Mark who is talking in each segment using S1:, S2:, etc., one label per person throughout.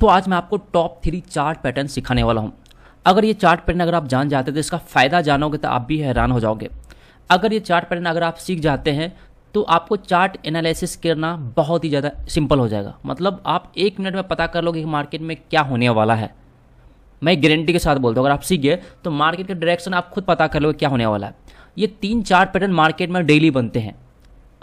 S1: दोस्तों आज मैं आपको टॉप थ्री चार्ट पैटर्न सिखाने वाला हूँ अगर ये चार्ट पैटर्न अगर आप जान जाते तो इसका फ़ायदा जानोगे तो आप भी हैरान हो जाओगे अगर ये चार्ट पैटर्न अगर आप सीख जाते हैं तो आपको चार्ट एनालिसिस करना बहुत ही ज़्यादा सिंपल हो जाएगा मतलब आप एक मिनट में पता कर लोगे कि मार्केट में क्या होने वाला है मैं गारंटी के साथ बोलता हूँ अगर आप सीख गए तो मार्केट का डायरेक्शन आप खुद पता कर लोगे क्या होने वाला है ये तीन चार्ट पैटर्न मार्केट में डेली बनते हैं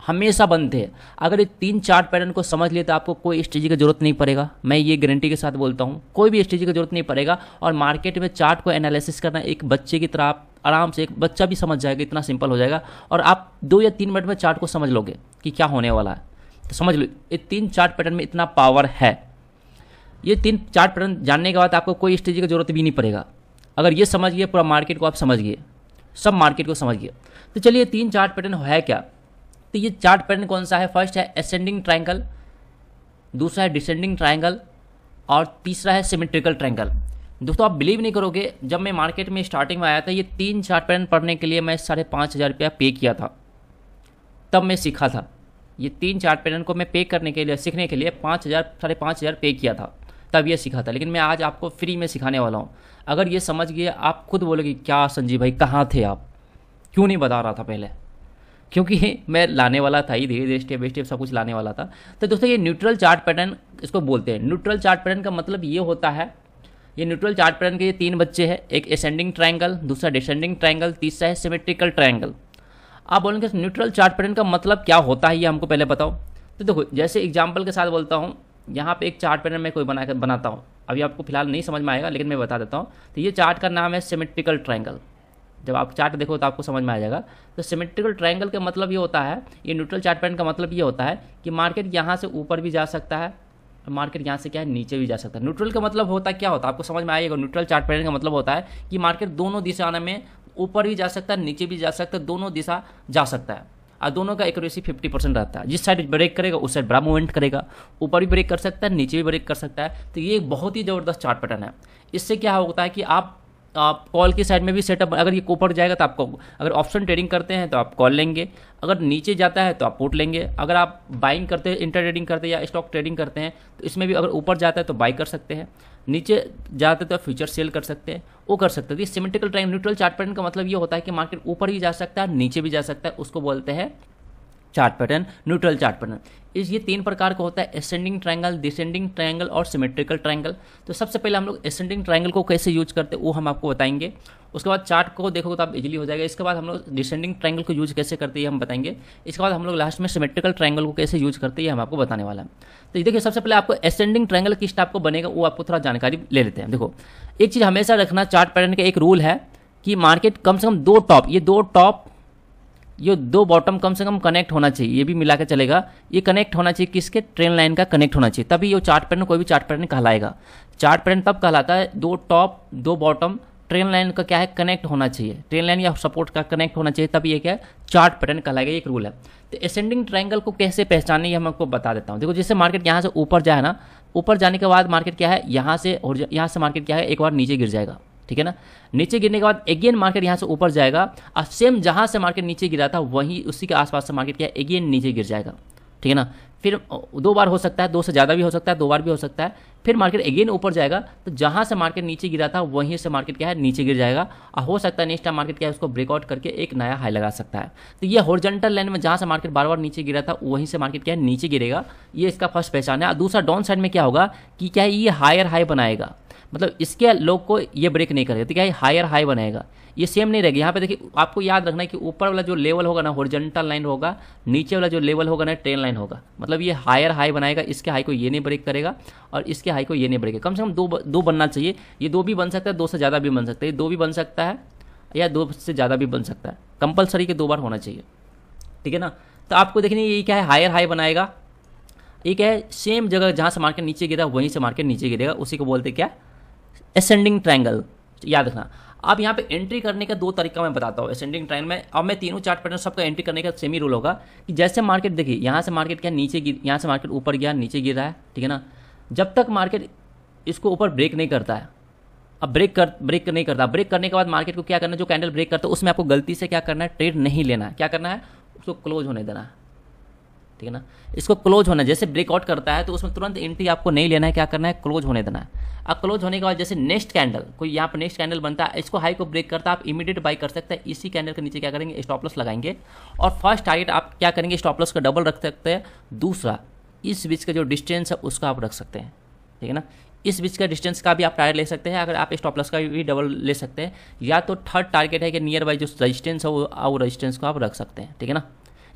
S1: हमेशा बंद थे अगर ये तीन चार्ट पैटर्न को समझ लिए तो आपको कोई स्ट्रेजी की जरूरत नहीं पड़ेगा मैं ये गारंटी के साथ बोलता हूँ कोई भी स्ट्रेजी की जरूरत नहीं पड़ेगा और मार्केट में चार्ट को एनालिसिस करना एक बच्चे की तरह आप आराम से एक बच्चा भी समझ जाएगा इतना सिंपल हो जाएगा और आप दो या तीन मिनट में चार्ट को समझ लोगे कि क्या होने वाला है तो समझ लो ये तीन चार्ट पैटर्न में इतना पावर है ये तीन चार्ट पैटर्न जानने के बाद आपको कोई स्ट्रेजी की जरूरत भी नहीं पड़ेगा अगर ये समझ गए पूरा मार्केट को आप समझ गए सब मार्केट को समझ गए तो चलिए तीन चार्ट पैटर्न है क्या तो ये चार्ट पैटर्न कौन सा है फर्स्ट है असेंडिंग ट्राइंगल दूसरा है डिसेंडिंग ट्राइंगल और तीसरा है सिमेट्रिकल ट्राइंगल दोस्तों आप बिलीव नहीं करोगे जब मैं मार्केट में स्टार्टिंग में आया था ये तीन चार्ट पैटर्न पढ़ने के लिए मैं साढ़े पाँच हज़ार रुपया पे किया था तब मैं सीखा था ये तीन चार्ट पैटर्न को मैं पे करने के लिए सीखने के लिए पाँच हज़ार साढ़े पाँच हज़ार पे किया था तब ये सीखा था लेकिन मैं आज आपको फ्री में सिखाने वाला हूँ अगर ये समझ गए आप खुद बोलोगे क्या संजीव भाई कहाँ थे आप क्यों नहीं बता रहा था पहले क्योंकि मैं लाने वाला था ही धीरे धीरे स्टेप बाई स्टेप सब कुछ लाने वाला था तो दोस्तों ये न्यूट्रल चार्ट पैटर्न इसको बोलते हैं न्यूट्रल चार्ट पैटर्न का मतलब ये होता है ये न्यूट्रल चार्ट पैटर्न के ये तीन बच्चे हैं एक एसेंडिंग ट्राइंगल दूसरा डिसेंडिंग ट्राइंगल तीसरा है सिमेट्रिकल ट्राइंगल आप बोलेंगे न्यूट्रल चार्ट पैटर्न का मतलब क्या होता है ये हमको पहले बताओ तो देखो जैसे एग्जाम्पल के साथ बोलता हूँ यहाँ पे एक चार्ट पैटर्न मैं कोई बना बनाता हूँ अभी आपको फिलहाल नहीं समझ में आएगा लेकिन मैं बता देता हूँ तो ये चार्ट का नाम है सिमेट्रिकल ट्राइंगल जब आप चार्ट देखो तो आपको समझ में आ जाएगा तो सिमेट्रिकल ट्राइंगल का मतलब ये होता है ये न्यूट्रल चार्ट पैंट का मतलब ये होता है कि मार्केट यहाँ से ऊपर भी जा सकता है मार्केट यहाँ से क्या है नीचे भी जा सकता है न्यूट्रल का मतलब होता क्या होता है आपको समझ में आएगा न्यूट्रल चार्ट पैंट का मतलब होता है कि मार्केट दोनों दिशा में ऊपर भी जा सकता है नीचे भी जा सकता है दोनों दिशा जा सकता है और दोनों का एक्यूरेसी 50 परसेंट रहता है जिस साइड ब्रेक करेगा उस साइड बड़ा मूवमेंट करेगा ऊपर भी ब्रेक कर सकता है नीचे भी ब्रेक कर सकता है तो ये एक बहुत ही ज़बरदस्त चार्ट पैटर्न है इससे क्या होता है कि आप आप कॉल की साइड में भी सेटअप अगर ये ऊपर जाएगा तो आपको अगर ऑप्शन ट्रेडिंग करते हैं तो आप कॉल लेंगे अगर नीचे जाता है तो आप पुट लेंगे अगर आप बाइंग करते हैं इंटर ट्रेडिंग करते हैं या स्टॉक ट्रेडिंग करते हैं तो इसमें भी अगर ऊपर जाता है तो बाई कर सकते हैं नीचे जाते तो आप फ्यूचर सेल कर सकते हैं वो कर सकते हैं symmetrical time neutral chart pattern का मतलब ये होता है कि मार्केट ऊपर भी जा सकता है नीचे भी जा सकता है उसको बोलते हैं chart pattern neutral chart pattern इस ये तीन प्रकार का होता है एसेंडिंग ट्रायंगल डिसेंडिंग ट्रायंगल और सिमेट्रिकल ट्रायंगल तो सबसे पहले हम लोग एसेंडिंग ट्रायंगल को कैसे यूज करते हैं वो हम आपको बताएंगे उसके बाद चार्ट को देखोगे तो आप इजीली हो जाएगा इसके बाद हम लोग डिसेंडिंग ट्रायंगल को यूज कैसे करते हैं हम बताएंगे इसके बाद हम लोग लास्ट में सिमेट्रिकल ट्रायंगल को कैसे यूज करते हैं हम आपको बताने वाला है तो देखिए सबसे पहले आपको एसेंडिंग ट्रायंगल किस टाइप को बनेगा वो आपको थोड़ा जानकारी ले लेते हैं देखो एक चीज़ हमेशा रखना चार्ट पैटर्न का एक रूल है कि मार्केट कम से कम दो टॉप ये दो टॉप ये दो बॉटम कम से कम कनेक्ट होना चाहिए ये भी मिला के चलेगा ये कनेक्ट होना चाहिए किसके ट्रेन लाइन का कनेक्ट होना चाहिए तभी ये चार्ट पैटर्न कोई भी चार्ट पैटर्न कहलाएगा चार्ट पैटर्न तब कहलाता है दो टॉप दो बॉटम ट्रेन लाइन का क्या है कनेक्ट होना चाहिए ट्रेन लाइन या सपोर्ट का कनेक्ट होना चाहिए तभी ये क्या है चार्ट पैटर्न कहलाएगा एक रूल है तो एसेंडिंग ट्रायंगल को कैसे पहचानी ये मैं आपको बता देता हूँ देखो जैसे मार्केट यहाँ से ऊपर जाए ना ऊपर जाने के बाद मार्केट क्या है यहाँ से और यहाँ से मार्केट क्या है एक बार नीचे गिर जाएगा ठीक है ना नीचे गिरने के बाद अगेन मार्केट यहाँ से ऊपर जाएगा और सेम जहाँ से मार्केट नीचे गिरा था वहीं उसी के आसपास से मार्केट क्या अगेन नीचे गिर जाएगा ठीक है ना फिर दो बार हो सकता है दो से ज़्यादा भी हो सकता है दो बार भी हो सकता है फिर मार्केट अगेन ऊपर जाएगा तो जहाँ से मार्केट नीचे गिरा था वहीं से मार्केट क्या है नीचे गिर जाएगा और हो सकता है नेक्स्ट टाइम मार्केट क्या है उसको ब्रेकआउट करके एक नया हाई लगा सकता है तो ये हॉर्जेंटल लाइन में जहाँ से मार्केट बार बार नीचे गिरा था वहीं से मार्केट क्या है नीचे गिरेगा ये इसका फर्स्ट पहचान है और दूसरा डाउन साइड में क्या होगा कि क्या ये हायर हाई बनाएगा मतलब इसके लोग को ये ब्रेक नहीं करेगा तो क्या हायर हाई बनाएगा ये सेम नहीं रहेगा यहाँ पे देखिए आपको याद रखना है कि ऊपर वाला जो लेवल होगा ना हॉर्जेंटल लाइन होगा नीचे वाला जो लेवल होगा ना ट्रेन लाइन होगा मतलब ये हायर हाई बनाएगा इसके हाई को ये नहीं ब्रेक करेगा और इसके हाई को ये नहीं बढ़ेगा कम से कम दो दो बनना चाहिए ये दो भी बन सकता है दो से ज़्यादा भी बन सकता है दो भी बन सकता है या दो से ज़्यादा भी बन सकता है कंपलसरी के दो बार होना चाहिए ठीक है ना तो आपको देखने ये क्या है हायर हाई बनाएगा ये क्या है सेम जगह जहाँ से मार्केट नीचे गिरा वहीं से मार्केट नीचे गिरेगा उसी को बोलते क्या असेंडिंग ट्रैंगल याद रखना अब यहाँ पे एंट्री करने का दो तरीका मैं बताता हूँ असेंडिंग ट्रैंगल में अब मैं तीनों चार्ट पैटर्न सबका एंट्री करने का सेम ही रूल होगा कि जैसे मार्केट देखिए यहाँ से मार्केट क्या नीचे गिर यहाँ से मार्केट ऊपर गया नीचे गिर रहा है ठीक है ना जब तक मार्केट इसको ऊपर ब्रेक नहीं करता है अब ब्रेक कर ब्रेक नहीं करता ब्रेक करने के बाद मार्केट को क्या करना है जो कैंडल ब्रेक करता है उसमें आपको गलती से क्या करना है ट्रेड नहीं लेना है क्या करना है उसको क्लोज होने देना है ठीक है ना इसको क्लोज होना है जैसे ब्रेकआउट करता है तो उसमें तुरंत एंट्री आपको नहीं लेना है क्या करना है क्लोज होने देना है अब क्लोज होने के बाद जैसे नेक्स्ट कैंडल कोई यहाँ पर नेक्स्ट कैंडल बनता है इसको हाई को ब्रेक करता है आप इमीडिएट बाई कर सकते हैं इसी कैंडल के नीचे क्या करेंगे स्टॉपलस लगाएंगे और फर्स्ट टारगेट आप क्या करेंगे स्टॉपलस का डबल रख सकते हैं दूसरा इस बीच का जो डिस्टेंस है उसका आप रख सकते हैं ठीक है ना इस बीच का डिस्टेंस का भी आप टारगेट ले सकते हैं अगर आप स्टॉप लॉस का भी डबल ले सकते हैं या तो थर्ड टारगेट है कि नियर बाई जो रजिस्टेंस है वो वो रजिस्टेंस को आप रख सकते हैं ठीक है ना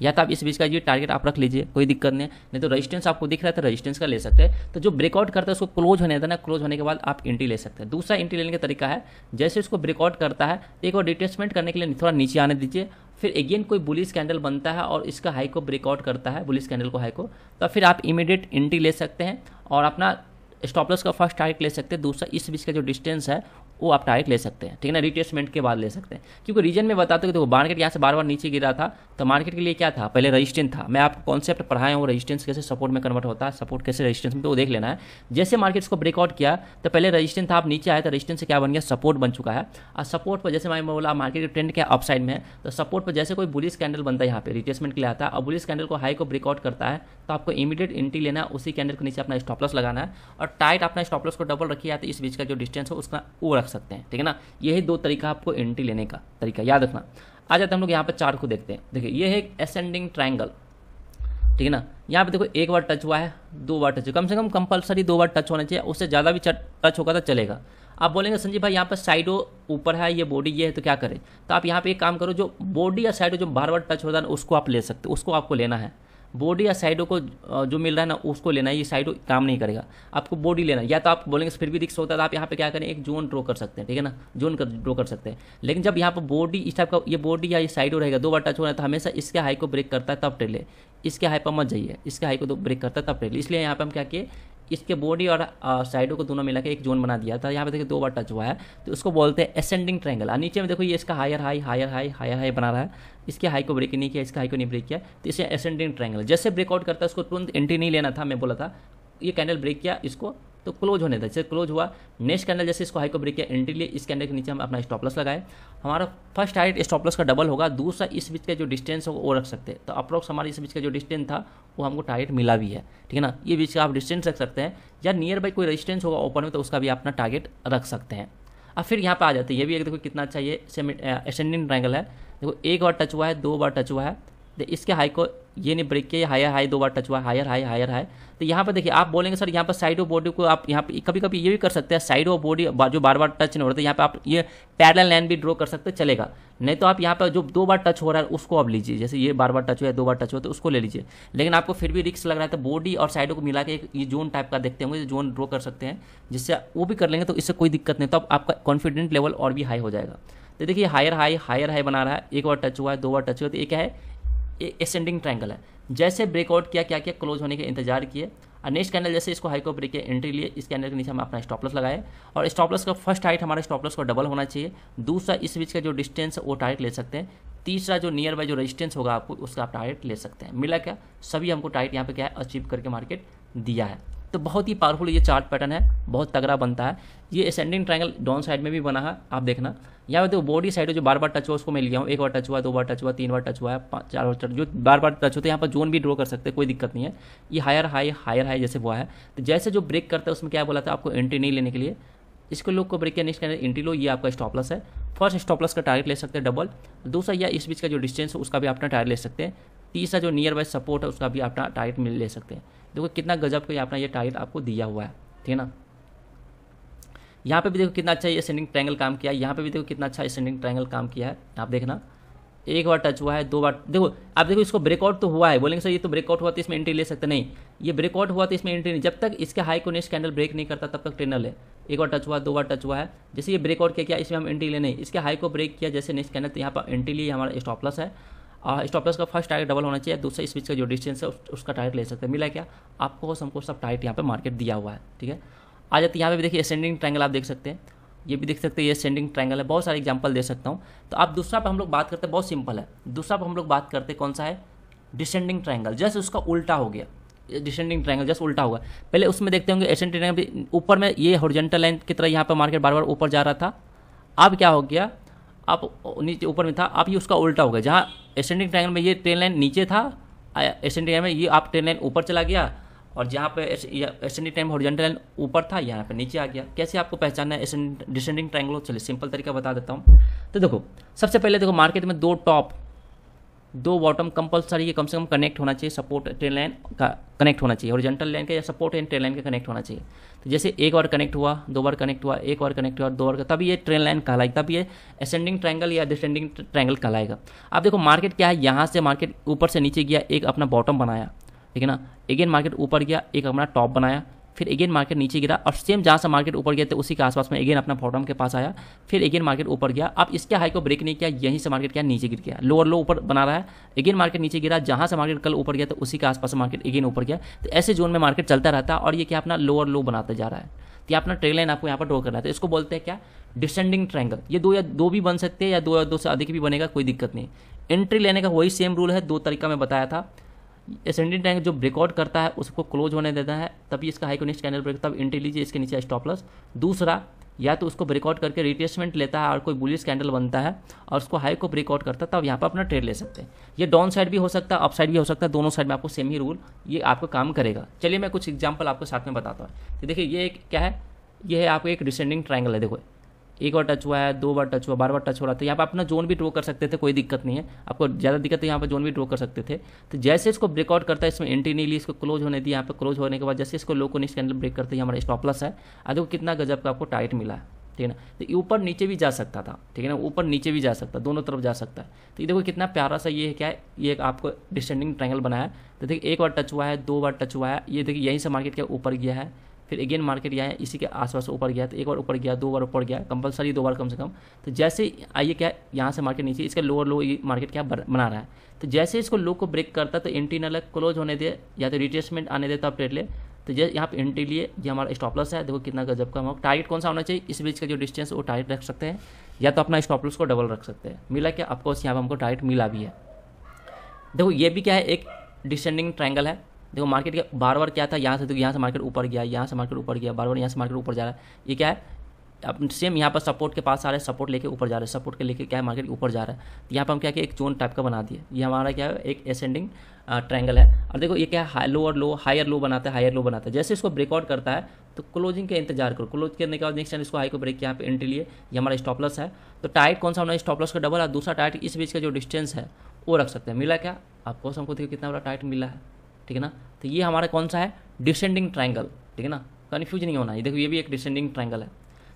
S1: या तो आप इस बीच का जो टारगेट आप रख लीजिए कोई दिक्कत नहीं नहीं तो रजिस्टेंस आपको दिख रहा है तो रजिस्टेंस का ले सकते हैं तो जो ब्रेकआउट करता है उसको क्लोज होने देना क्लोज होने के बाद आप एंट्री ले सकते हैं दूसरा एंट्री लेने का तरीका है जैसे उसको ब्रेकआउट करता है तो एक और डिटेचमेंट करने के लिए थोड़ा नीचे आने दीजिए फिर अगेन कोई बुलिस कैंडल बनता है और इसका हाई को ब्रेकआउट करता है बुलिस कैंडल को हाई को तो फिर आप इमीडिएट एंट्री ले सकते हैं और अपना स्टॉप लॉस का फर्स्ट टारगेट ले सकते हैं दूसरा इस बीच का जो डिस्टेंस है वो आप टारगेट ले सकते हैं ठीक है ना रिटेस्टमेंट के बाद ले सकते हैं क्योंकि रीजन में बताते हो देखो मार्केट यहाँ से बार बार नीचे गिरा था तो मार्केट के लिए क्या था पहले रजिस्टेंस था मैं आपको कॉन्सेप्ट पढ़ाया हूँ रजिस्टेंस कैसे सपोर्ट में कन्वर्ट होता है सपोर्ट कैसे रजिस्टेंस में तो वो देख लेना है जैसे मार्केट को ब्रेकआउट किया तो पहले रजिस्टेंस था आप नीचे आए तो रजिस्टेंस से क्या बन गया सपोर्ट बन चुका है और सपोर्ट पर जैसे मैं बोला मार्केट के ट्रेंड क्या अपसाइड में है तो सपोर्ट पर जैसे कोई बुलिस कैंडल बनता है यहाँ पे रिटेसमेंट के लिए आता है और बुलिस कैंडल को हाई को ब्रेकआउट करता है तो आपको इमीडिएट एंट्री लेना है उसी कैंडल के नीचे अपना स्टॉपलस लगाना है और और टाइट अपना स्टॉप लॉस को डबल रखिए या तो इस बीच का जो डिस्टेंस हो उसका वो रख सकते हैं ठीक है ना यही दो तरीका आपको एंट्री लेने का तरीका याद रखना आ जाते हम लोग यहाँ पर चार्ट को देखते हैं देखिए ये है एक असेंडिंग ट्राइंगल ठीक है ना यहाँ पे देखो एक बार टच हुआ है दो बार टच कम से कम कंपलसरी दो बार टच होना चाहिए उससे ज़्यादा भी टच होगा तो चलेगा आप बोलेंगे संजीव भाई यहाँ पर साइडो ऊपर है ये बॉडी ये है तो क्या करें तो आप यहाँ पे एक काम करो जो बॉडी या साइडो जो बार बार टच होता है उसको आप ले सकते हो उसको आपको लेना है बॉडी या साइडो को जो मिल रहा है ना उसको लेना है ये साइडो काम नहीं करेगा आपको बॉडी लेना या तो आप बोलेंगे फिर भी रिक्स होता है तो आप यहाँ पे क्या करें एक जोन ड्रॉ कर सकते हैं ठीक है ना जोन कर ड्रॉ कर सकते हैं लेकिन जब यहाँ पर बॉडी इस टाइप का ये बॉडी या ये साइडो रहेगा दो बार टच हो रहा है तो हमेशा इसके हाई को ब्रेक करता है तब टेले इसके हाई पर मत जाइए इसके हाई को तो ब्रेक करता है तब टेले इसलिए यहाँ पर हम क्या किए इसके बॉडी और साइडों को दोनों मिला के एक जोन बना दिया था यहाँ पे देखिए दो बार टच हुआ है तो उसको बोलते हैं एसेंडिंग ट्रैंगल और नीचे में देखो ये इसका higher high higher high higher high बना रहा है इसके हाई को ब्रेक नहीं किया इसका हाई को नहीं ब्रेक किया तो इसे एसेंडिंग ट्रैंगल जैसे ब्रेकआउट करता है उसको तुरंत एंट्री नहीं लेना था मैं बोला था ये कैंडल ब्रेक किया इसको तो क्लोज होने था जैसे क्लोज हुआ नेक्स्ट कैंडल जैसे इसको हाई को ब्रेक किया एंट्री लिए इस कैंडल के नीचे हम अपना स्टॉपलस लगाए हमारा फर्स्ट हाइट स्टॉपलस का डबल होगा दूसरा इस बीच का जो डिस्टेंस होगा वो रख सकते हैं तो अप्रॉक्स हमारे इस बीच का जो डिस्टेंस था वो हमको टारगेट मिला भी है ठीक है ना ये बीच का आप डिस्टेंस रख सकते हैं या नियर बाई कोई रजिस्टेंस होगा ओपन में तो उसका भी अपना टारगेट रख सकते हैं अब फिर यहाँ पर आ जाते हैं ये भी एक देखो कितना अच्छा ये असेंडिंग ट्रैंगल है देखो एक बार टच हुआ है दो बार टच हुआ है तो इसके हाई को ये नहीं ब्रेक किया हायर हाई दो बार टच हुआ हायर हाई हायर हाई तो यहाँ पर देखिए आप बोलेंगे सर यहाँ पर साइड ऑफ बॉडी को आप यहाँ पे कभी कभी ये भी कर सकते हैं साइड ऑफ बॉडी जो बार बार टच नहीं हो रहा था तो यहाँ पे आप ये पैरल लाइन भी ड्रॉ कर सकते चलेगा नहीं तो आप यहाँ पर जो दो बार टच हो रहा है उसको आप लीजिए जैसे ये बार बार टच हुआ है दो बार टच हुआ तो उसको ले लीजिए लेकिन आपको फिर भी रिक्स लग रहा है तो बॉडी और साइडों को मिला के एक ये जोन टाइप का देखते होंगे जोन ड्रॉ कर सकते हैं जिससे वो भी कर लेंगे तो इससे कोई दिक्कत नहीं तो आपका कॉन्फिडेंट लेवल और भी हाई हो जाएगा तो देखिए हायर हाई हायर हाई बना रहा है एक बार टच हुआ है दो बार टच हुआ तो एक है एसेंडिंग ट्रैंगल है जैसे ब्रेकआउट किया क्या किया क्लोज होने के इंतजार किए और नेक्स्ट कैंडल जैसे इसको हाई को ब्रेक किया एंट्री लिए इस कैंडल के नीचे हम अपना स्टॉपलस लगाए और स्टॉपलस का फर्स्ट हाइट हमारे स्टॉपलस को डबल होना चाहिए दूसरा इस बीच का जो डिस्टेंस है वो टारगेट ले सकते हैं तीसरा जो नियर बाय जो रेजिस्टेंस होगा आपको उसका आप टारगेट ले सकते हैं मिला क्या सभी हमको टारगेट यहाँ पे क्या है अचीव करके मार्केट दिया है तो बहुत ही पावरफुल ये चार्ट पैटर्न है बहुत तगड़ा बनता है ये असेंडिंग ट्रायंगल डाउन साइड में भी बना है आप देखना यहाँ पर तो बॉडी साइड जो बार बार टच हुआ उसको मैं लिया हूँ एक बार टच हुआ दो बार टच हुआ तीन बार टच हुआ है चार बार टच जो बार बार टच होते हैं यहाँ पर जोन भी ड्रॉ कर सकते हैं कोई दिक्कत नहीं है ये हायर हाई हायर हाई जैसे हुआ है तो जैसे जो ब्रेक करता है उसमें क्या बोला था आपको एंट्री नहीं लेने के लिए इसको लोग को ब्रेक किया नेक्स्ट एंट्री लो ये आपका स्टॉपलस है फर्स्ट स्टॉपलस का टारगेट ले सकते हैं डबल दूसरा या इस बीच का जो डिस्टेंस है उसका भी अपना टारगेट ले सकते हैं तीसरा जो नियर बाय सपोर्ट है उसका भी अपना टारगेट मिल ले सकते हैं देखो कितना गजब का अपना ये टारगेट आपको दिया हुआ है ठीक है ना यहाँ पे भी देखो कितना अच्छा ये सेंडिंग ट्रैंगल काम किया है यहाँ पे भी देखो कितना अच्छा सेंडिंग ट्रैंगल काम किया है आप देखना एक बार टच हुआ है दो बार देखो आप देखो इसको ब्रेकआउट तो हुआ है बोलेंगे सर ये तो ब्रेकआउट हुआ तो इसमें एंट्री ले सकते नहीं ये ब्रेकआउट हुआ तो इसमें एंट्री नहीं जब तक इसके हाई को नेक्स्ट कैंडल ब्रेक नहीं करता तब तक ट्रेनल है एक बार टच हुआ दो बार टच हुआ है जैसे ये ब्रेकआउट किया इसमें हम एंट्री ले नहीं इसके हाई को ब्रेक किया जैसे नेक्स्ट कैंडल तो यहाँ पर एंट्री लिए हमारा स्टॉपलस है स्टॉप लॉस का फर्स्ट टारगेट डबल होना चाहिए दूसरा स्पीच का जो डिस्टेंस है उसका टारगेट ले सकते हैं मिला क्या आपको हमको सब टारगेट यहाँ पर मार्केट दिया हुआ है ठीक है आ जाते यहाँ पे भी देखिए असेंडिंग ट्रैंगल आप देख सकते हैं ये भी देख सकते हैं ये सेंडिंग ट्रैंगल है बहुत सारे एग्जाम्पल दे सकता हूँ तो आप दूसरा पर हम लोग बात करते हैं बहुत सिंपल है दूसरा पर हम लोग बात करते कौन सा है डिसेंडिंग ट्रैंगल जस्ट उसका उल्टा हो गया डिसेंडिंग ट्रैंगल जस्ट उल्टा होगा पहले उसमें देखते होंगे एसेंडिंग ट्रैंगल ऊपर में ये हॉरिजेंटल लाइन की तरह यहाँ पर मार्केट बार बार ऊपर जा रहा था अब क्या हो गया आप नीचे ऊपर में था आप ये उसका उल्टा हो गया जहाँ एसेंडिंग ट्रायंगल में ये ट्रेन लाइन नीचे था एसेंडिंग ट्रायंगल में ये आप ट्रेन लाइन ऊपर चला गया और जहाँ पे एसेंडिंग टाइम हॉरिजेंटल लाइन ऊपर था यहाँ पे नीचे आ गया कैसे आपको पहचानना है डिसेंडिंग ट्रायंगल चलिए सिंपल तरीका बता देता हूँ तो देखो सबसे पहले देखो मार्केट में दो टॉप दो बॉटम कंपलसरी ये कम से कम कनेक्ट होना चाहिए सपोर्ट ट्रेन लाइन का कनेक्ट होना चाहिए जेंटल लाइन का या सपोर्ट एंड ट्रेन लाइन का कनेक्ट होना चाहिए तो जैसे एक बार कनेक्ट हुआ दो बार कनेक्ट हुआ एक बार कनेक्ट हुआ दो बार तभी ये ट्रेन लाइन कहलाएगी तभी ये असेंडिंग ट्रैंगल या डिसेंडिंग ट्रैंगल कहलाएगा आप देखो मार्केट क्या है यहाँ से मार्केट ऊपर से नीचे गया एक अपना बॉटम बनाया ठीक है ना अगेन मार्केट ऊपर गया एक अपना टॉप बनाया फिर अगेन मार्केट नीचे गिरा और सेम जहाँ से मार्केट ऊपर गया था तो उसी के आसपास में अगेन अपना बॉटम के पास आया फिर अगेन मार्केट ऊपर गया अब इसके हाई को ब्रेक नहीं किया यहीं से मार्केट क्या नीचे गिर गया लोअर लो ऊपर बना रहा है अगेन मार्केट नीचे गिरा जहाँ से मार्केट कल ऊपर गया तो उसी के आसपास मार्केट अगेन ऊपर गया तो ऐसे जोन में मार्केट चलता रहता है और ये क्या अपना लोअर लो बनाता जा रहा है तो अपना ट्रेल लाइन आपको यहाँ पर ड्रॉ करना है था तो इसको बोलते हैं क्या डिसेंडिंग ट्रैंगल ये दो या दो भी बन सकते हैं या दो या दो से अधिक भी बनेगा कोई दिक्कत नहीं एंट्री लेने का वही सेम रूल है दो तरीका मैं बताया था एसेंडिंग टैंक जो ब्रेकआउट करता है उसको क्लोज होने देता है तभी इसका हाई नेक्स्ट कैंडल ब्रेक तब एंट्री लीजिए इसके नीचे स्टॉप लॉस दूसरा या तो उसको ब्रेकआउट करके रिप्लेसमेंट लेता है और कोई बुलिस कैंडल बनता है और उसको हाई को ब्रेकआउट करता है तब यहाँ पर अपना ट्रेड ले सकते हैं ये डाउन साइड भी हो सकता है अप साइड भी हो सकता है दोनों साइड में आपको सेम ही रूल ये आपको काम करेगा चलिए मैं कुछ एग्जाम्पल आपको साथ में बताता हूँ देखिए ये एक क्या है ये है आपको एक डिसेंडिंग ट्राइंगल है देखो एक बार टच हुआ है दो बार टच हुआ बार बार टच हो रहा था तो यहाँ पर अपना जोन भी ड्रो कर सकते थे कोई दिक्कत नहीं है आपको ज़्यादा दिक्कत है यहाँ पर जोन भी ड्रो कर सकते थे तो जैसे इसको ब्रेकआउट करता है इसमें एंट्री नहीं ली इसको क्लोज होने दी यहाँ पर क्लोज होने के बाद जैसे इसको लो को स्कैंडल ब्रेक करते हैं हमारा स्टॉपलस है आज देखो कितना गजब का आपको टाइट मिला है ठीक है ना तो ऊपर नीचे भी जा सकता था ठीक है ना ऊपर नीचे भी जा सकता दोनों तरफ जा सकता है तो ये देखो कितना प्यारा सा ये है क्या है ये आपको डिसेंडिंग ट्रायंगल बनाया है तो देखिए एक बार टच हुआ है दो बार टच हुआ है ये देखिए यहीं से मार्केट क्या ऊपर गया है फिर अगेन मार्केट यहाँ है इसी के आसपास ऊपर गया तो एक बार ऊपर गया दो बार ऊपर गया कंपलसरी दो बार कम से कम तो जैसे आइए क्या यहाँ से मार्केट नीचे इसका लोअर लो ये मार्केट क्या बना रहा है तो जैसे इसको लो को ब्रेक करता तो एंट्री ना क्लोज होने दे या तो रिटेसमेंट आने दे तो आप ट्रेड ले तो जैसे यहाँ पर एंट्री लिए ये हमारा स्टॉपलस है देखो कितना गजब का हम टारगेट कौन सा होना चाहिए इस बीच का जो डिस्टेंस वो टारगेट रख सकते हैं या तो अपना स्टॉपलस को डबल रख सकते हैं मिला क्या आपको यहाँ पर हमको टारगेट मिला भी है देखो ये भी क्या है एक डिसेंडिंग ट्रायंगल है देखो मार्केट का बार बार क्या था यहाँ से देखो तो यहाँ से मार्केट ऊपर गया यहाँ से मार्केट ऊपर गया बार बार यहाँ से मार्केट ऊपर जा रहा है ये क्या है अब सेम यहाँ पर सपोर्ट के पास आ रहे सपोर्ट लेके ऊपर जा रहे हैं सपोर्ट के लेके क्या है मार्केट ऊपर जा रहा है तो यहाँ पर हम क्या किया एक जोन टाइप का बना दिया ये हमारा क्या है एक एसेंडिंग ट्रैंगल है और देखो ये क्या है लोअर लो हायर लो बनाता है हायर लो बनाता है जैसे इसको ब्रेकआउट करता है तो क्लोजिंग का इंतजार करो क्लोज करने के बाद नेक्स्ट टाइम इसको हाई को ब्रेक यहाँ पे एंट्री लिए ये हमारा स्टॉपलस है तो टाइट कौन सा हमारा स्टॉपलस का डबल और दूसरा टाइट इस बीच का जो डिस्टेंस है वो रख सकते हैं मिला क्या आपको हमको देखो कितना बड़ा टाइट मिला है ठीक है ना तो ये हमारा कौन सा है डिसेंडिंग ट्राइंगल ठीक है ना कन्फ्यूज नहीं होना ये देखो ये भी एक डिसेंडिंग ट्राइंगल है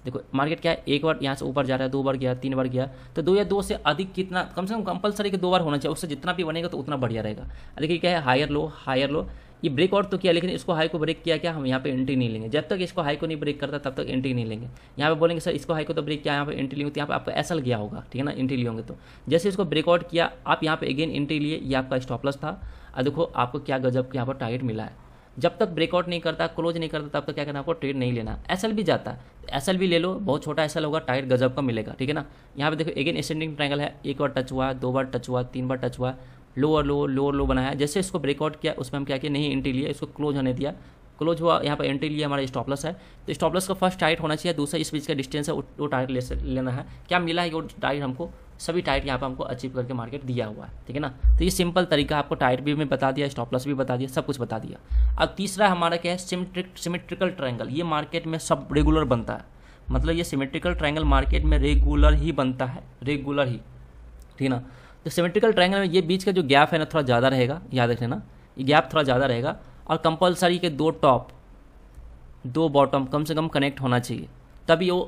S1: देखो मार्केट क्या है एक बार यहाँ से ऊपर जा रहा है दो बार गया तीन बार गया तो दो या दो से अधिक कितना कम से कम कंपलसरी के दो बार होना चाहिए उससे जितना भी बनेगा तो उतना बढ़िया रहेगा देखिए क्या है हायर लो हायर लो ये ब्रेक आउट तो किया लेकिन इसको हाई को ब्रेक किया क्या हम यहाँ पे एंट्री नहीं लेंगे जब तक इसको हाई को नहीं ब्रेक करता तब तक एंट्री नहीं लेंगे यहाँ पे बोलेंगे सर इसको हाई को तो ब्रेक किया यहाँ पे एंट्री लेंगे तो यहाँ पे आपको एसल गया होगा ठीक है ना एंट्री लिए तो जैसे इसको ब्रेकआउट किया आप यहाँ पे अगेन एंट्री लिए ये आपका स्टॉपलस था अब देखो आपको क्या गजब यहाँ पर टारगेट मिला है जब तक ब्रेकआउट नहीं करता क्लोज नहीं करता तब तक क्या करना आपको ट्रेड नहीं लेना एस भी जाता है एस भी ले लो बहुत छोटा एस होगा टारगेट गजब का मिलेगा ठीक है ना यहाँ पे देखो अगेन एसेंडिंग ट्रायंगल है एक बार टच हुआ दो बार टच हुआ तीन बार टच हुआ लोअर लो लोअर लो बनाया जैसे इसको ब्रेकआउट किया उसमें हम क्या किया नहीं एंट्री लिया इसको क्लोज होने दिया क्लोज हुआ यहाँ पर एंट्री लिया हमारा स्टॉपलस है तो स्टॉपलस का फर्स्ट टाइट होना चाहिए दूसरा इस बीच का डिस्टेंस है वो टाइट ले लेना है क्या मिला है वो टाइट हमको सभी टाइट यहाँ पर हमको अचीव करके मार्केट दिया हुआ है ठीक है ना तो ये सिंपल तरीका आपको टाइट भी मैं बता दिया स्टॉपलस भी बता दिया सब कुछ बता दिया अब तीसरा हमारा क्या है सिमेट्रिक सिमेट्रिकल ट्रायंगल ये मार्केट में सब रेगुलर बनता है मतलब ये सिमेट्रिकल ट्रायंगल मार्केट में रेगुलर ही बनता है रेगुलर ही ठीक है ना तो सिमेट्रिकल ट्रायंगल में ये बीच का जो गैप है ना थोड़ा ज़्यादा रहेगा याद रखें ना ये गैप थोड़ा ज़्यादा रहेगा और कंपलसरी के दो टॉप दो बॉटम कम से कम कनेक्ट होना चाहिए तभी वो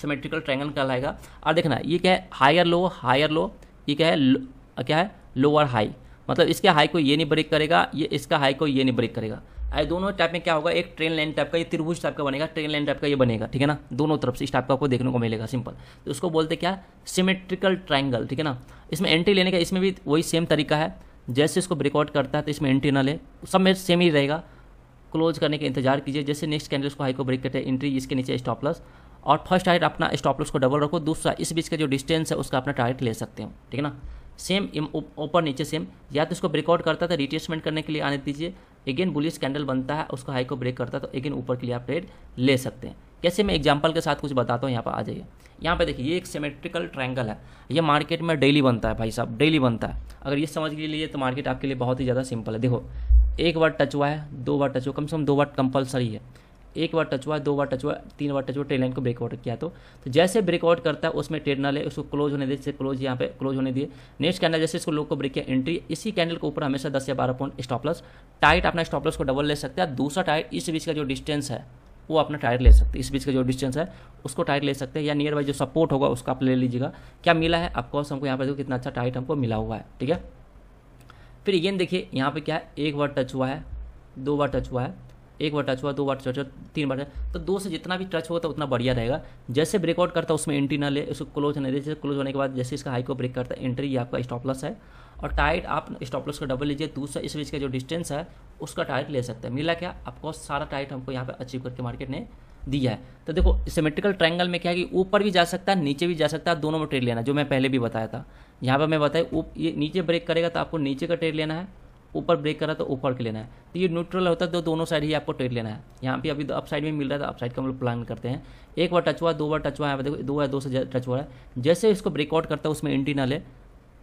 S1: सिमेट्रिकल कर कहलाएगा और देखना ये क्या है हायर लो हायर लो ये क्या है क्या है लोअर हाई मतलब इसके हाई को ये नहीं ब्रेक करेगा ये इसका हाई को ये नहीं ब्रेक करेगा ये दोनों टाइप में क्या होगा एक ट्रेन लाइन टाइप का ये त्रिभुज टाइप का बनेगा ट्रेन लाइन टाइप का ये बनेगा ठीक है ना दोनों तरफ से इस टाइप का आपको देखने को मिलेगा सिंपल तो उसको बोलते क्या सिमेट्रिकल ट्राइंगल ठीक है ना इसमें एंट्री लेने का इसमें भी वही सेम तरीका है जैसे इसको ब्रेकआउट करता है तो इसमें इंटरनल है सब में सेम ही रहेगा क्लोज करने का इंतजार कीजिए जैसे नेक्स्ट कैंडल को हाई को ब्रेक करते हैं एंट्री इसके नीचे स्टॉप लॉस और फर्स्ट टारगेट अपना स्टॉप लॉस को डबल रखो दूसरा इस बीच का जो डिस्टेंस है उसका अपना टारगेट ले सकते हो ठीक है ना सेम ऊपर नीचे सेम या तो इसको ब्रेकआउट करता है तो रिटेसमेंट करने के लिए आने दीजिए अगेन बुलिस कैंडल बनता है उसको हाई को ब्रेक करता है तो अगेन ऊपर के लिए आप ट्रेड ले सकते हैं कैसे मैं एग्जाम्पल के साथ कुछ बताता हूँ यहाँ पर आ जाइए यहाँ पे देखिए ये एक सिमेट्रिकल ट्रैंगल है ये मार्केट में डेली बनता है भाई साहब डेली बनता है अगर ये समझ के लिए तो मार्केट आपके लिए बहुत ही ज़्यादा सिंपल है देखो एक बार टच हुआ है दो बार टच हुआ कम से कम दो बार कंपलसरी है एक बार टच हुआ दो बार टच हुआ तीन बार टच हुआ ट्रेन लाइन को ब्रेकआउट किया तो, तो जैसे ब्रेकआउट करता है उसमें ट्रेड ना ले उसको क्लोज होने दिए जैसे क्लोज यहाँ पे क्लोज होने दिए नेक्स्ट कैंडल जैसे इसको लोग को ब्रेक किया एंट्री इसी कैंडल के ऊपर हमेशा दस या बारह पॉइंट स्टॉपलस टाइट अपना स्टॉपलस को डबल ले सकते हैं दूसरा टाइट इस बीच का जो डिस्टेंस है वो अपना टायर ले सकते हैं इस बीच का जो डिस्टेंस है उसको टायर ले सकते हैं या नियर बाई जो सपोर्ट होगा उसको आप ले लीजिएगा क्या मिला है आपको हमको यहाँ पर देखो कितना अच्छा टाइट हमको मिला हुआ है ठीक है फिर अगेन देखिए यहाँ पे क्या है एक बार टच हुआ है दो बार टच हुआ है एक बार टच हुआ दो बार टच हुआ तीन बार तो दो से जितना भी टच होता तो उतना बढ़िया रहेगा जैसे ब्रेकआउट करता है उसमें एंट्री ना ले उसको क्लोज नहीं दे जैसे क्लोज होने के बाद जैसे इसका हाई को ब्रेक करता है एंट्री आपका स्टॉपलस है और टाइट आप स्टॉपलस का डबल लीजिए दूसरा इस बीच का जो डिस्टेंस है उसका टाइट ले सकते हैं मिला क्या आपको सारा टाइट हमको यहाँ पर अचीव करके मार्केट ने दिया है तो देखो सिमेट्रिकल ट्रायंगल में क्या है कि ऊपर भी जा सकता है नीचे भी जा सकता है दोनों में ट्रेड लेना जो मैं पहले भी बताया था यहाँ पर मैं बताया ये नीचे ब्रेक करेगा तो आपको नीचे का ट्रेड लेना है ऊपर ब्रेक कर रहा है तो ऊपर के लेना है तो ये न्यूट्रल होता है तो दोनों साइड ही आपको ट्रेड लेना है यहाँ पे अभी अप साइड में मिल रहा है तो अप साइड का हम लोग प्लान करते हैं एक बार टच हुआ दो बार टच हुआ है देखो दो या दो से टच हुआ है जैसे इसको ब्रेकआउट करता है उसमें एंट्री ना ले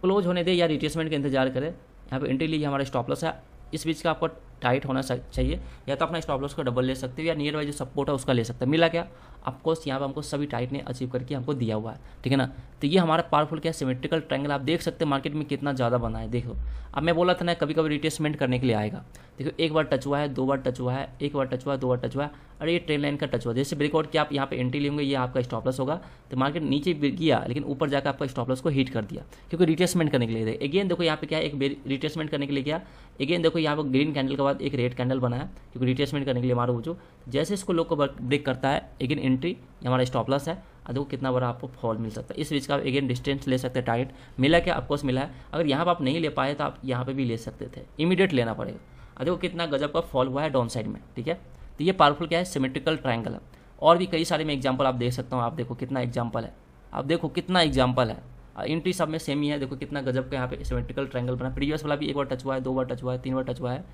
S1: क्लोज होने दे या रिटेसमेंट का इंतजार करे यहाँ पर एंट्री लीजिए हमारा स्टॉपलस है इस बीच का आपको टाइट होना चाहिए या तो अपना स्टॉप लॉस को डबल ले सकते हो या नियर बाई जो सपोर्ट है उसका ले सकते हैं मिला क्या आपको यहाँ पर हमको सभी टाइट ने अचीव करके हमको दिया हुआ है ठीक है ना तो ये हमारा पावरफुल क्या सिमेट्रिकल ट्रैंगल आप देख सकते हैं मार्केट में कितना ज़्यादा बना है देखो अब मैं बोला था ना कभी कभी रिटेसमेंट करने के लिए आएगा देखो एक बार टच हुआ है दो बार टच हुआ है एक बार टच हुआ है दो बार टच हुआ है और ये ट्रेन लाइन का टच हुआ जैसे ब्रेकआउट की आप यहाँ पर एंट्री लेंगे ये आपका लॉस होगा तो मार्केट नीचे गया लेकिन ऊपर जाकर आपका स्टॉप लॉस को हिट कर दिया क्योंकि रिटेसमेंट करने के लिए अगेन देखो यहाँ पे क्या एक रिटेसमेंट करने के लिए क्या अगेन देखो यहाँ पर ग्रीन कैंडल के बाद बाद एक रेड कैंडल बनाया क्योंकि रिटेस्टमेंट करने के लिए हमारा वो जैसे इसको लोग को ब्रेक करता है एगेन एंट्री हमारा स्टॉप लॉस है और देखो कितना बड़ा आपको फॉल मिल सकता है इस बीच का आप एगेन डिस्टेंस ले सकते हैं टारगेट मिला क्या आपको मिला है अगर यहाँ पर आप नहीं ले पाए तो आप यहाँ पर भी ले सकते थे इमीडिएट लेना पड़ेगा और देखो कितना गजब का फॉल हुआ है डाउन साइड में ठीक है तो ये पावरफुल क्या है सिमेट्रिकल ट्राइंगल है और भी कई सारे मैं एग्जाम्पल आप देख सकता हूँ आप देखो कितना एग्जाम्पल है आप देखो कितना एग्जाम्पल है एंट्री सब में सेम ही है देखो कितना गजब का यहाँ पे सिमेट्रिकल ट्रायंगल बना प्रीवियस वाला भी एक बार टच हुआ है दो बार टच हुआ है तीन बार टच हुआ है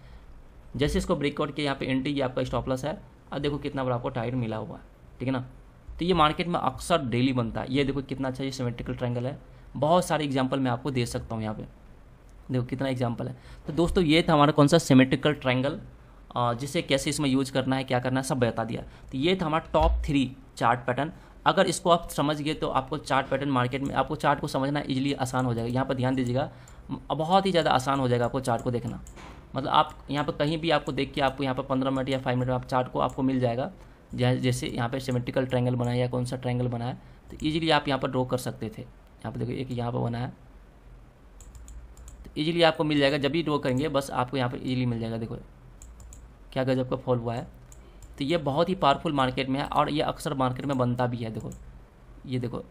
S1: जैसे इसको ब्रेकआउट किया यहाँ पे एंट्री ये आपका स्टॉप लॉस है अब देखो कितना बड़ा आपको टाइट मिला हुआ है ठीक है ना तो ये मार्केट में अक्सर डेली बनता है ये देखो कितना अच्छा ये सिमेट्रिकल ट्रैंगल है बहुत सारे एग्जाम्पल मैं आपको दे सकता हूँ यहाँ पे देखो कितना एग्जाम्पल है तो दोस्तों ये था हमारा कौन सा सिमेट्रिकल ट्रैंगल जिसे कैसे इसमें यूज करना है क्या करना है सब बता दिया तो ये था हमारा टॉप थ्री चार्ट पैटर्न अगर इसको आप समझ गए तो आपको चार्ट पैटर्न मार्केट में आपको चार्ट को समझना इजीली आसान हो जाएगा यहाँ पर ध्यान दीजिएगा बहुत ही ज़्यादा आसान हो जाएगा आपको चार्ट को देखना मतलब आप यहाँ पर कहीं भी आपको देख के आपको यहाँ पर पंद्रह मिनट या फाइव मिनट में आप चार्ट को आपको मिल जाएगा जैसे यहाँ पर सिमेट्रिकल ट्रायंगल बनाया या कौन सा ट्रायंगल बनाया तो ईजिली आप यहाँ पर ड्रॉ कर सकते थे यहाँ पर देखो एक यहाँ पर बनाया है तो ईजिली आपको मिल जाएगा जब भी ड्रॉ करेंगे बस आपको यहाँ पर ईजिली मिल जाएगा देखो क्या गजब का फॉल हुआ है तो ये बहुत ही पावरफुल मार्केट में है और ये अक्सर मार्केट में बनता भी है देखो ये देखो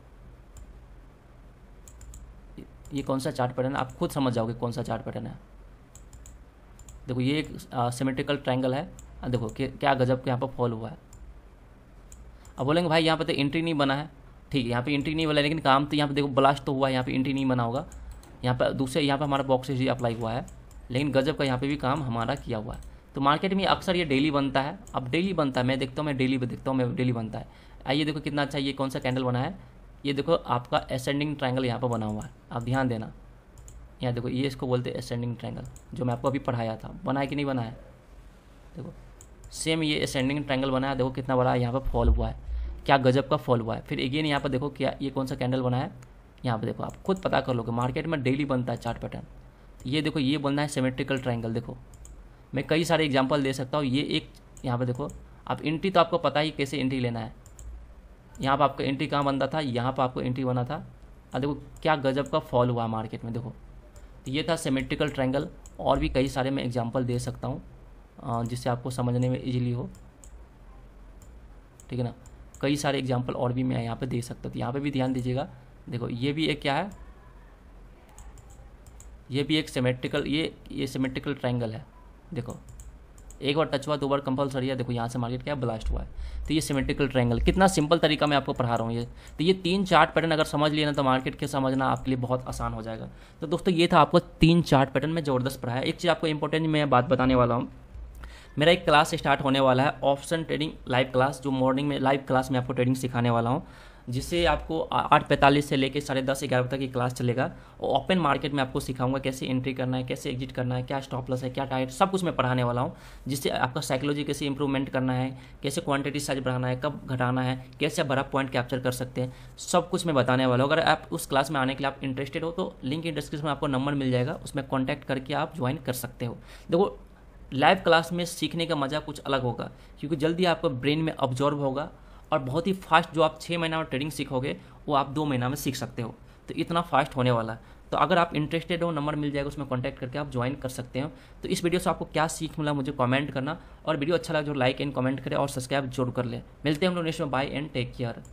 S1: ये कौन सा चार्ट पैटर्न है आप खुद समझ जाओगे कौन सा चार्ट पैटर्न है देखो ये एक सिमेट्रिकल ट्रायंगल है देखो क्या गजब के यहाँ पर फॉल हुआ है अब बोलेंगे भाई यहाँ पर तो एंट्री नहीं बना है ठीक है यहाँ पर एंट्री नहीं बना लेकिन काम तो यहाँ पर देखो ब्लास्ट तो हुआ है यहाँ पर एंट्री नहीं बना होगा यहाँ पर दूसरे यहाँ पर हमारा बॉक्सेज भी अप्लाई हुआ है लेकिन गजब का यहाँ पर भी काम हमारा किया हुआ है तो मार्केट में अक्सर ये डेली बनता है अब डेली बनता है मैं देखता हूँ मैं डेली देखता हूँ मैं डेली बनता है आइए देखो कितना अच्छा ये कौन सा कैंडल बना है ये देखो आपका असेंडिंग ट्राइंगल यहाँ पर बना हुआ है आप ध्यान देना यहाँ देखो ये इसको बोलते हैं असेंडिंग ट्रैंगल जो मैं आपको अभी पढ़ाया था बनाया कि नहीं बनाया देखो सेम ये असेंडिंग ट्रैंगल बनाया देखो कितना बड़ा है यहाँ पर फॉल हुआ है क्या गजब का फॉल हुआ है फिर अगेन यहाँ पर देखो क्या ये कौन सा कैंडल बना है यहाँ पर देखो आप खुद पता कर लोगे मार्केट में डेली बनता है चार्ट पैटर्न ये देखो ये बनना है सिमेट्रिकल ट्राइंगल देखो मैं कई सारे एग्जाम्पल दे सकता हूँ ये एक यहाँ पर देखो आप एंट्री तो आपको पता ही कैसे एंट्री लेना है यहाँ पर आपका एंट्री कहाँ बनता था यहाँ पर आपको एंट्री बना था और देखो क्या गजब का फॉल हुआ मार्केट में देखो तो ये था सेमेट्रिकल ट्रायंगल और भी कई सारे मैं एग्जांपल दे सकता हूँ जिससे आपको समझने में इजीली हो ठीक है ना कई सारे एग्जांपल और भी मैं यहाँ पे दे सकता हूँ तो यहाँ पे भी ध्यान दीजिएगा देखो ये भी एक क्या है ये भी एक सेमेट्रिकल ये ये सीमेट्रिकल ट्रायंगल है देखो एक बार टच हुआ दो बार कंपलसरी है देखो यहाँ से मार्केट क्या ब्लास्ट हुआ है तो ये सिमेट्रिकल ट्रैंगल कितना सिंपल तरीका मैं आपको पढ़ा रहा हूँ ये तो ये तीन चार्ट पैटर्न अगर समझ लिया ना तो मार्केट के समझना आपके लिए बहुत आसान हो जाएगा तो दोस्तों ये था आपको तीन चार्ट पैटर्न में ज़बरदस्त पढ़ाया एक चीज़ आपको इंपॉर्टेंट मैं बात बताने वाला हूँ मेरा एक क्लास स्टार्ट होने वाला है ऑप्शन ट्रेडिंग लाइव क्लास जो मॉर्निंग में लाइव क्लास में आपको ट्रेडिंग सिखाने वाला हूँ जिसे आपको आठ पैंतालीस से लेकर साढ़े दस ग्यारह तक की क्लास चलेगा और ओपन मार्केट में आपको सिखाऊंगा कैसे एंट्री करना है कैसे एग्जिट करना है क्या स्टॉप लॉस है क्या टाइट सब कुछ मैं पढ़ाने वाला हूँ जिससे आपका साइकोलॉजी कैसे इंप्रूवमेंट करना है कैसे क्वांटिटी साइज बढ़ाना है कब घटाना है कैसे आप बड़ा पॉइंट कैप्चर कर सकते हैं सब कुछ मैं बताने वाला हूँ अगर आप उस क्लास में आने के लिए आप इंटरेस्टेड हो तो लिंक इन डिस्क्रिप्शन में आपको नंबर मिल जाएगा उसमें कॉन्टैक्ट करके आप ज्वाइन कर सकते हो देखो लाइव क्लास में सीखने का मज़ा कुछ अलग होगा क्योंकि जल्दी आपका ब्रेन में ऑब्जॉर्व होगा और बहुत ही फास्ट जो आप छः महीना में ट्रेडिंग सीखोगे वो आप दो महीना में सीख सकते हो तो इतना फास्ट होने वाला है तो अगर आप इंटरेस्टेड हो नंबर मिल जाएगा उसमें कॉन्टैक्ट करके आप ज्वाइन कर सकते हो तो इस वीडियो से आपको क्या सीख मिला मुझे कमेंट करना और वीडियो अच्छा लगा जो लाइक एंड कमेंट करें और सब्सक्राइब जरूर कर ले मिलते हैं हम लोग नेक्स्ट में बाय एंड टेक केयर